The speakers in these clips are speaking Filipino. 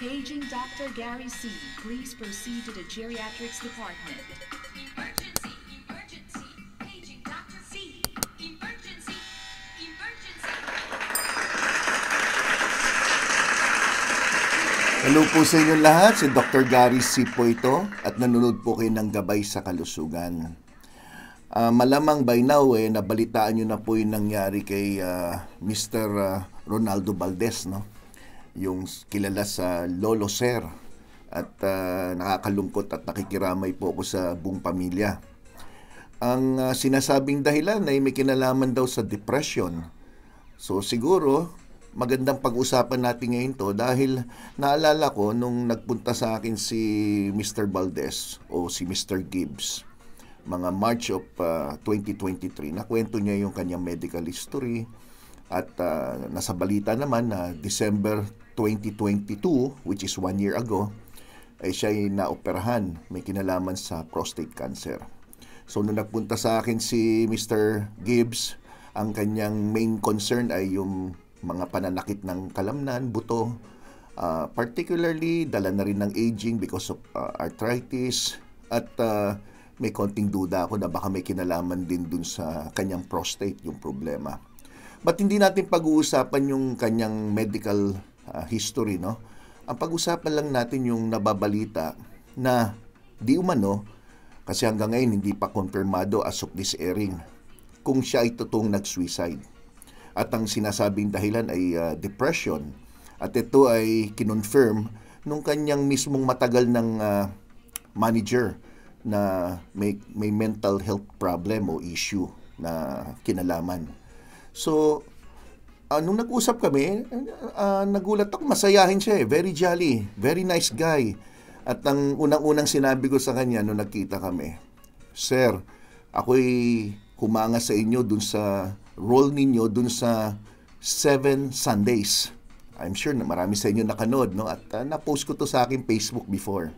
Paging Dr. Gary C. Please proceed to the geriatrics department. Emergency, emergency. Paging Dr. C. Emergency, emergency. Hello po sa inyo lahat. Si Dr. Gary C. po ito at nanonood po kayo ng Gabay sa Kalusugan. Uh, malamang by now eh, nabalitaan nyo na po yung nangyari kay uh, ah, Mr. Ah, Ronaldo Valdez, no? yung kilala sa Lolo Sir at uh, nakakalungkot at nakikiramay po ako sa buong pamilya. Ang uh, sinasabing dahilan ay may kinalaman daw sa depression. So siguro magandang pag-usapan natin ngayon to dahil naalala ko nung nagpunta sa akin si Mr. Valdez o si Mr. Gibbs mga March of uh, ah, 2023 nakwento niya yung kanyang medical history at uh, nasa balita naman na December 2022, which is one year ago, ay siya ay naoperahan. May kinalaman sa prostate cancer. So, nung nagpunta sa akin si Mr. Gibbs, ang kanyang main concern ay yung mga pananakit ng kalamnan, buto, uh, particularly dala na rin ng aging because of uh, arthritis at uh, may konting duda ako na baka may kinalaman din dun sa kanyang prostate yung problema. But hindi natin pag-uusapan yung kanyang medical uh, history, no? Ang pag-usapan lang natin yung nababalita na di umano, kasi hanggang ngayon hindi pa konfirmado as of this airing, kung siya ay totoong nag-suicide. At ang sinasabing dahilan ay uh, depression. At ito ay kinonfirm nung kanyang mismong matagal ng uh, manager na may, may mental health problem o issue na kinalaman. So, uh, nung nag-usap kami, uh, nagulat ako, masayahin siya eh. Very jolly, very nice guy. At ang unang-unang sinabi ko sa kanya nung nagkita kami, Sir, ako'y humanga sa inyo dun sa role ninyo dun sa Seven Sundays. I'm sure na marami sa inyo nakanood, no? At uh, na-post ko to sa aking Facebook before.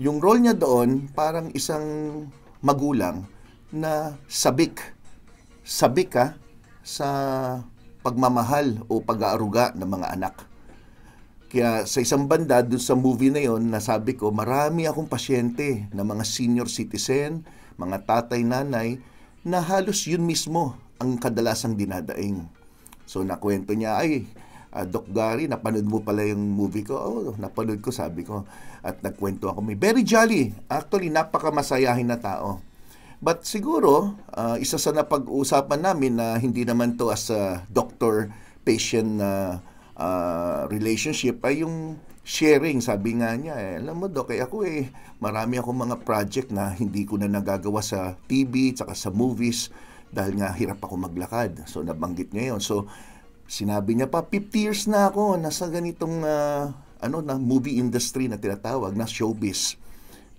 Yung role niya doon, parang isang magulang na sabik. Sabik, ha? Sa pagmamahal o pag-aaruga ng mga anak. Kaya sa isang banda, doon sa movie na yon, nasabi ko, marami akong pasyente na mga senior citizen, mga tatay-nanay, na halos yun mismo ang kadalasang dinadaing. So nakwento niya, ay, uh, Doc Gary, napanood mo pala yung movie ko. Oh, napanood ko, sabi ko. At nagkwento ako. May very jolly. Actually, napakamasayahin na tao. But siguro, uh, isa sa napag-uusapan namin na hindi naman to as a doctor-patient na uh, uh, relationship ay yung sharing, sabi nga niya, eh, alam mo Dok, eh, ako eh, marami akong mga project na hindi ko na nagagawa sa TV, tsaka sa movies, dahil nga hirap ako maglakad. So, nabanggit niya yon So, sinabi niya pa, 50 years na ako nasa ganitong uh, ano na movie industry na tinatawag na showbiz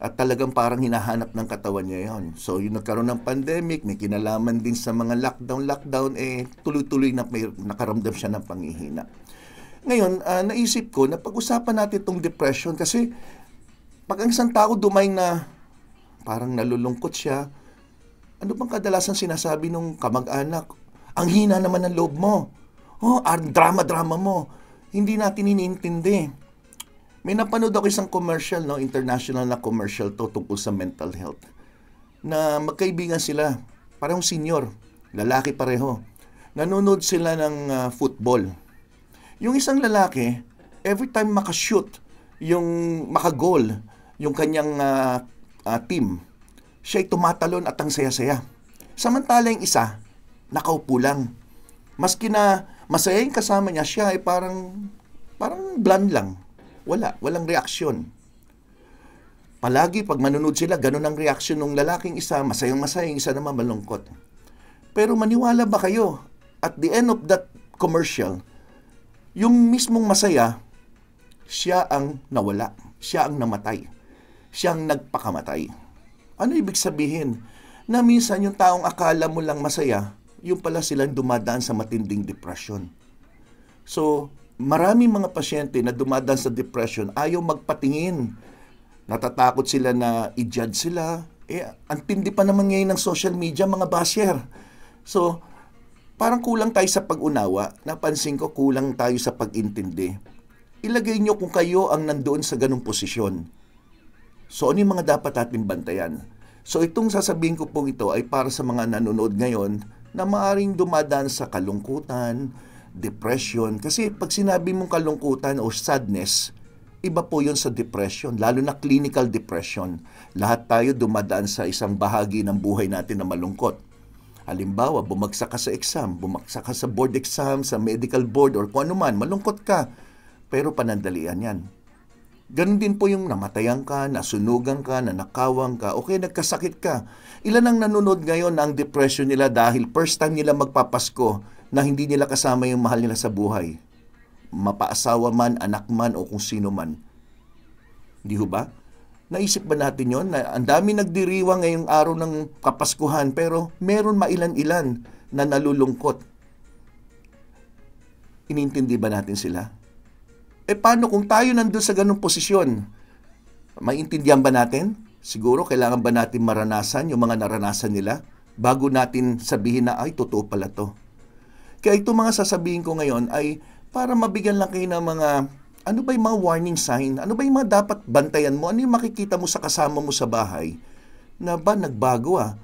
at talagang parang hinahanap ng katawan niya yon. So yung nagkaroon ng pandemic, may kinalaman din sa mga lockdown, lockdown eh tuloy-tuloy na may nakaramdam siya ng panghihina. Ngayon, uh, naisip ko na pag-usapan natin itong depression kasi pag ang isang tao dumaing na parang nalulungkot siya, ano bang kadalasan sinasabi ng kamag-anak? Ang hina naman ng loob mo. Oh, ang drama-drama mo. Hindi natin iniintindi may napanood ako isang commercial, no, international na commercial to tungkol sa mental health. Na magkaibigan sila, parang senior, lalaki pareho. Nanonood sila ng uh, football. Yung isang lalaki, every time makashoot, yung makagol, yung kanyang uh, uh, team, siya'y tumatalon at ang saya-saya. Samantala yung isa, nakaupo lang. Maski na masaya yung kasama niya, siya ay parang, parang bland lang. Wala, walang reaksyon. Palagi pag manunod sila, ganun ang reaksyon ng lalaking isa, masayang masaya, isa naman malungkot. Pero maniwala ba kayo, at the end of that commercial, yung mismong masaya, siya ang nawala, siya ang namatay, siya ang nagpakamatay. Ano ibig sabihin? Na minsan yung taong akala mo lang masaya, yung pala silang dumadaan sa matinding depression. So, maraming mga pasyente na dumadaan sa depression ayaw magpatingin. Natatakot sila na i-judge sila. Eh, ang tindi pa naman ngayon ng social media, mga basher. So, parang kulang tayo sa pag-unawa. Napansin ko, kulang tayo sa pag-intindi. Ilagay nyo kung kayo ang nandoon sa ganung posisyon. So, ano yung mga dapat natin bantayan? So, itong sasabihin ko pong ito ay para sa mga nanonood ngayon na maaring dumadaan sa kalungkutan, depression. Kasi pag sinabi mong kalungkutan o sadness, iba po yon sa depression, lalo na clinical depression. Lahat tayo dumadaan sa isang bahagi ng buhay natin na malungkot. Halimbawa, bumagsak ka sa exam, bumagsak ka sa board exam, sa medical board, or kung ano man, malungkot ka. Pero panandalian yan. Ganon din po yung namatayan ka, nasunugan ka, nanakawang ka, o kaya nagkasakit ka. Ilan ang nanonood ngayon ng depression nila dahil first time nila magpapasko, na hindi nila kasama yung mahal nila sa buhay. Mapaasawa man, anak man, o kung sino man. Hindi ho ba? Naisip ba natin yon na ang dami nagdiriwang ngayong araw ng Kapaskuhan pero meron mailan-ilan na nalulungkot. Inintindi ba natin sila? E paano kung tayo nandun sa ganong posisyon? Maintindihan ba natin? Siguro kailangan ba natin maranasan yung mga naranasan nila bago natin sabihin na ay totoo pala to. Kaya itong mga sasabihin ko ngayon ay para mabigyan lang kayo ng mga ano ba yung mga warning sign? Ano ba yung mga dapat bantayan mo? Ano yung makikita mo sa kasama mo sa bahay? Na ba nagbago ah?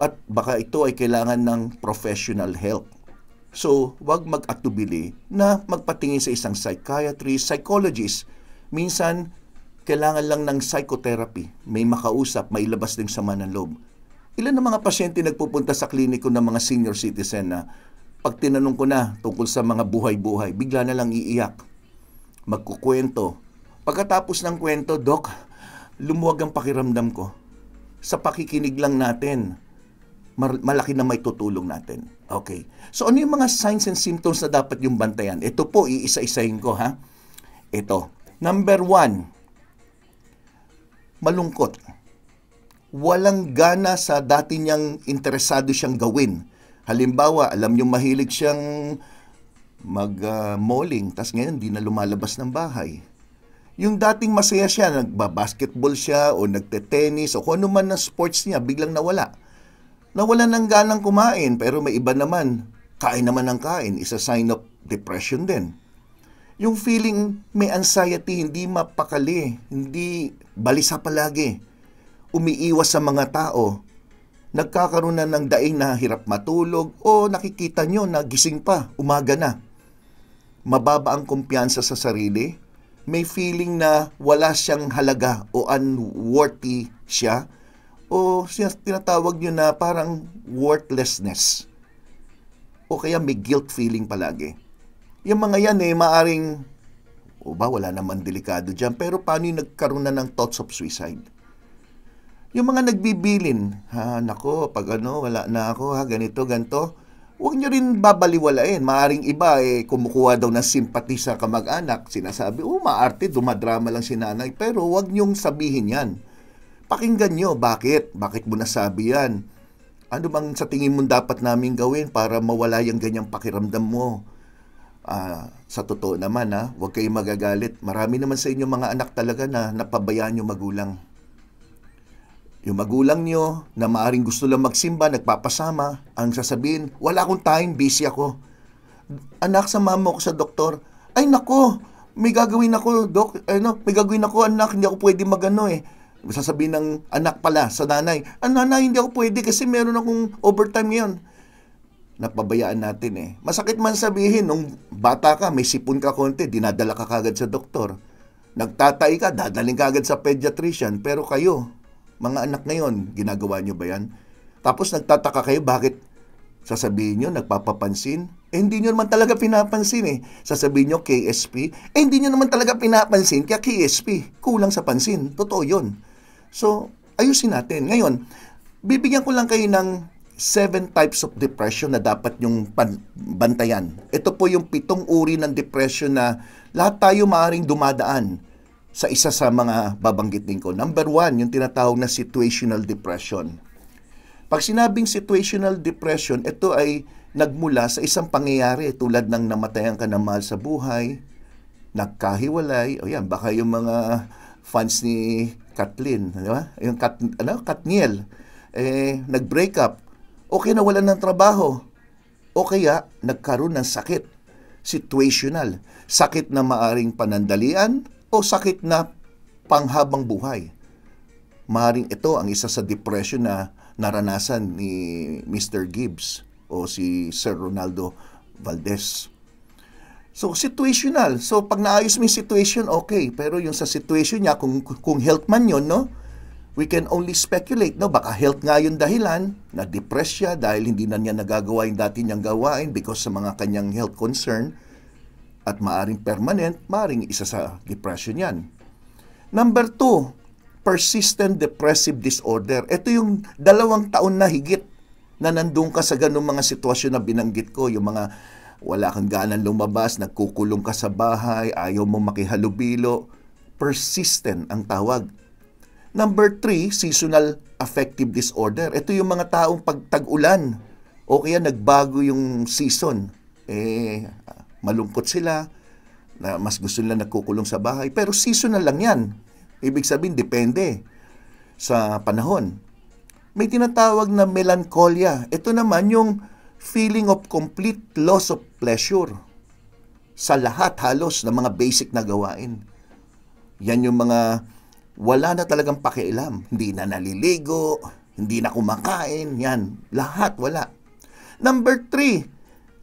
At baka ito ay kailangan ng professional help. So, wag mag-atubili na magpatingin sa isang psychiatrist, psychologist. Minsan, kailangan lang ng psychotherapy. May makausap, may labas din sa mananlob. Ilan ng mga pasyente nagpupunta sa kliniko ng mga senior citizen na pag tinanong ko na tungkol sa mga buhay-buhay, bigla na lang iiyak. Magkukwento. Pagkatapos ng kwento, Dok, lumuwag ang pakiramdam ko. Sa pakikinig lang natin, malaki na may tutulong natin. Okay. So ano yung mga signs and symptoms na dapat yung bantayan? Ito po, iisa-isahin ko ha. Ito. Number one, malungkot. Walang gana sa dati niyang interesado siyang gawin Halimbawa, alam yung mahilig siyang mag-malling, uh, tas ngayon hindi na lumalabas ng bahay. Yung dating masaya siya, nagba-basketball siya o nagte-tennis o kung ano man ng sports niya, biglang nawala. Nawala ng ganang kumain pero may iba naman. Kain naman ng kain, isa sign of depression din. Yung feeling may anxiety, hindi mapakali, hindi balisa palagi. Umiiwas sa mga tao, nagkakaroon na ng daing na hirap matulog o nakikita nyo na gising pa, umaga na. Mababa ang kumpiyansa sa sarili, may feeling na wala siyang halaga o unworthy siya o siya tinatawag nyo na parang worthlessness o kaya may guilt feeling palagi. Yung mga yan eh, maaring, o ba, wala naman delikado dyan, pero paano yung nagkaroon na ng thoughts of suicide? Yung mga nagbibilin, ha, nako, pag ano, wala na ako, ha, ganito, ganto. Huwag nyo rin babaliwalain. Maaring iba, eh, kumukuha daw ng simpati sa kamag-anak. Sinasabi, oh, maarte, dumadrama lang si nanay. Pero huwag nyong sabihin yan. Pakinggan nyo, bakit? Bakit mo nasabi yan? Ano bang sa tingin mo dapat namin gawin para mawala yung ganyang pakiramdam mo? Uh, sa totoo naman, ha, huwag kayong magagalit. Marami naman sa inyo mga anak talaga na napabayaan yung magulang. Yung magulang nyo na maaring gusto lang magsimba, nagpapasama, ang sasabihin, wala akong time, busy ako. Anak, samahan mo ako sa doktor. Ay nako, may gagawin ako, dok, ano, may gagawin ako, anak, hindi ako pwede magano eh. Sasabihin ng anak pala sa nanay, ah, nanay, hindi ako pwede kasi meron akong overtime ngayon. Napabayaan natin eh. Masakit man sabihin, nung bata ka, may sipon ka konti, dinadala ka kagad sa doktor. Nagtatay ka, dadaling ka agad sa pediatrician, pero kayo, mga anak ngayon, ginagawa nyo ba yan? Tapos nagtataka kayo bakit sasabihin nyo nagpapapansin? Eh, hindi nyo naman talaga pinapansin eh. Sasabihin nyo KSP, eh hindi nyo naman talaga pinapansin kaya KSP, kulang sa pansin. Totoo yun. So, ayusin natin. Ngayon, bibigyan ko lang kayo ng seven types of depression na dapat yung bantayan. Ito po yung pitong uri ng depression na lahat tayo maaaring dumadaan sa isa sa mga babanggitin ko. Number one, yung tinatawag na situational depression. Pag sinabing situational depression, ito ay nagmula sa isang pangyayari tulad ng namatayan ka ng mahal sa buhay, nagkahiwalay, o yan, baka yung mga fans ni Kathleen, di ba? Yung Kat, ano, Katniel, eh, nag-break up, o kaya nawalan ng trabaho, o kaya nagkaroon ng sakit, situational, sakit na maaring panandalian, o sakit na panghabang buhay. Maring ito ang isa sa depression na naranasan ni Mr. Gibbs o si Sir Ronaldo Valdez. So, situational. So, pag naayos mo yung situation, okay. Pero yung sa situation niya, kung, kung health man 'yon, no? We can only speculate, no? Baka health nga yung dahilan, na-depress siya dahil hindi na niya nagagawa yung dati niyang gawain because sa mga kanyang health concern at maaring permanent, maaring isa sa depression yan. Number two, persistent depressive disorder. Ito yung dalawang taon na higit na nandun ka sa ganung mga sitwasyon na binanggit ko, yung mga wala kang ganang lumabas, nagkukulong ka sa bahay, ayaw mo makihalubilo. Persistent ang tawag. Number three, seasonal affective disorder. Ito yung mga taong pagtag-ulan o kaya nagbago yung season. Eh, malungkot sila, na mas gusto nila nagkukulong sa bahay. Pero seasonal lang yan. Ibig sabihin, depende sa panahon. May tinatawag na melancholia. Ito naman yung feeling of complete loss of pleasure sa lahat halos ng mga basic na gawain. Yan yung mga wala na talagang pakialam. Hindi na naliligo, hindi na kumakain, yan. Lahat wala. Number three,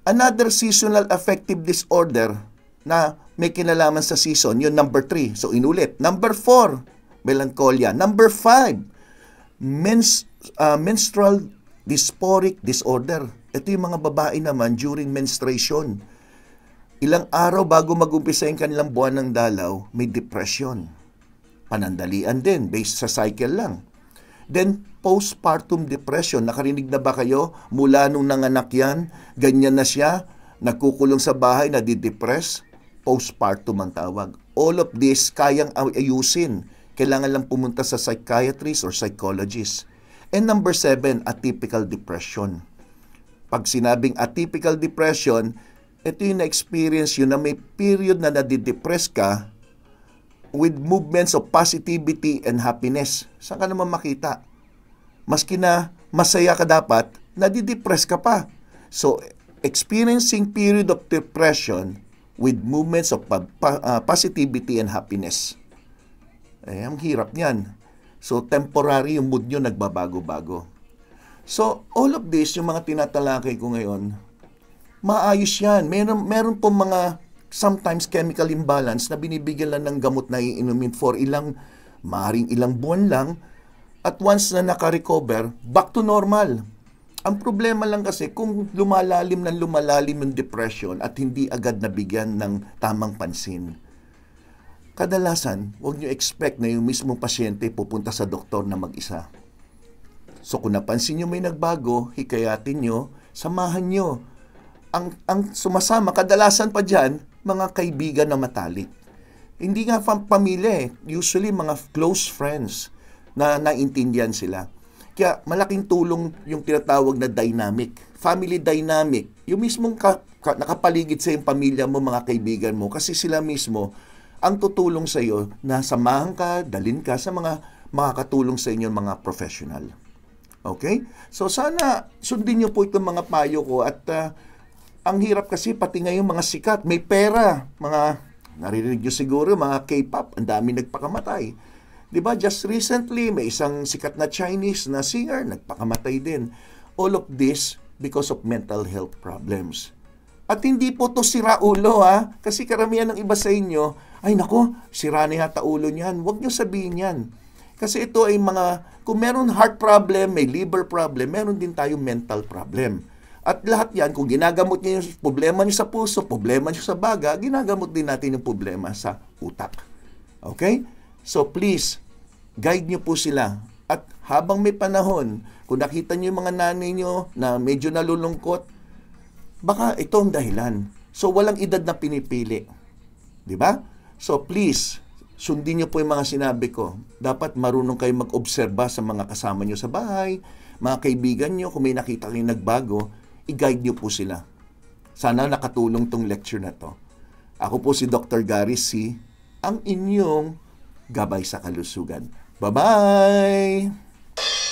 Another seasonal affective disorder na may kinalaman sa season, yun number 3. So inulit. Number 4, melancholia. Number 5, mens, uh, menstrual dysphoric disorder. Ito yung mga babae naman during menstruation. Ilang araw bago mag-umpisa yung kanilang buwan ng dalaw, may depression. Panandalian din, based sa cycle lang. Then, postpartum depression. Nakarinig na ba kayo? Mula nung nanganak yan, ganyan na siya, nagkukulong sa bahay, nadidepress. Postpartum ang tawag. All of this, kayang ayusin. Kailangan lang pumunta sa psychiatrist or psychologist. And number seven, atypical depression. Pag sinabing atypical depression, ito yung na-experience yun na may period na nadidepress ka with movements of positivity and happiness. Saan ka naman makita? Maski na masaya ka dapat, nadidepress ka pa. So, experiencing period of depression with movements of uh, positivity and happiness. Eh, ang hirap niyan. So, temporary yung mood nyo, nagbabago-bago. So, all of this, yung mga tinatalakay ko ngayon, maayos yan. Meron, meron po mga sometimes chemical imbalance na binibigyan lang ng gamot na iinumin for ilang, maring ilang buwan lang, at once na naka-recover, back to normal. Ang problema lang kasi kung lumalalim ng lumalalim yung depression at hindi agad nabigyan ng tamang pansin. Kadalasan, huwag nyo expect na yung mismong pasyente pupunta sa doktor na mag-isa. So kung napansin nyo may nagbago, hikayatin nyo, samahan nyo. Ang, ang sumasama kadalasan pa dyan, mga kaibigan na matalik. Hindi nga pang pamilya eh. Usually mga close friends na naintindihan sila. Kaya malaking tulong yung tinatawag na dynamic, family dynamic. Yung mismong ka, ka, nakapaligid sa yung pamilya mo, mga kaibigan mo, kasi sila mismo ang tutulong sa iyo na samahan ka, dalin ka sa mga makakatulong sa inyo mga professional. Okay? So sana sundin niyo po itong mga payo ko at uh, ang hirap kasi pati ngayon mga sikat, may pera, mga naririnig nyo siguro, mga K-pop, ang dami nagpakamatay. ba diba? Just recently, may isang sikat na Chinese na singer, nagpakamatay din. All of this because of mental health problems. At hindi po to sira ulo ha, kasi karamihan ng iba sa inyo, ay nako, sira na yata ulo niyan. Huwag niyo sabihin yan. Kasi ito ay mga, kung meron heart problem, may liver problem, meron din tayong mental problem. At lahat yan, kung ginagamot niyo yung problema niyo sa puso, problema niyo sa baga, ginagamot din natin yung problema sa utak. Okay? So please, guide niyo po sila. At habang may panahon, kung nakita niyo yung mga nanay niyo na medyo nalulungkot, baka ito ang dahilan. So walang edad na pinipili. 'Di ba? So please, sundin niyo po yung mga sinabi ko. Dapat marunong kayo mag-obserba sa mga kasama niyo sa bahay, mga kaibigan niyo kung may nakita kayong nagbago i-guide niyo po sila. Sana nakatulong tong lecture na to. Ako po si Dr. Gary C., ang inyong gabay sa kalusugan. Bye-bye!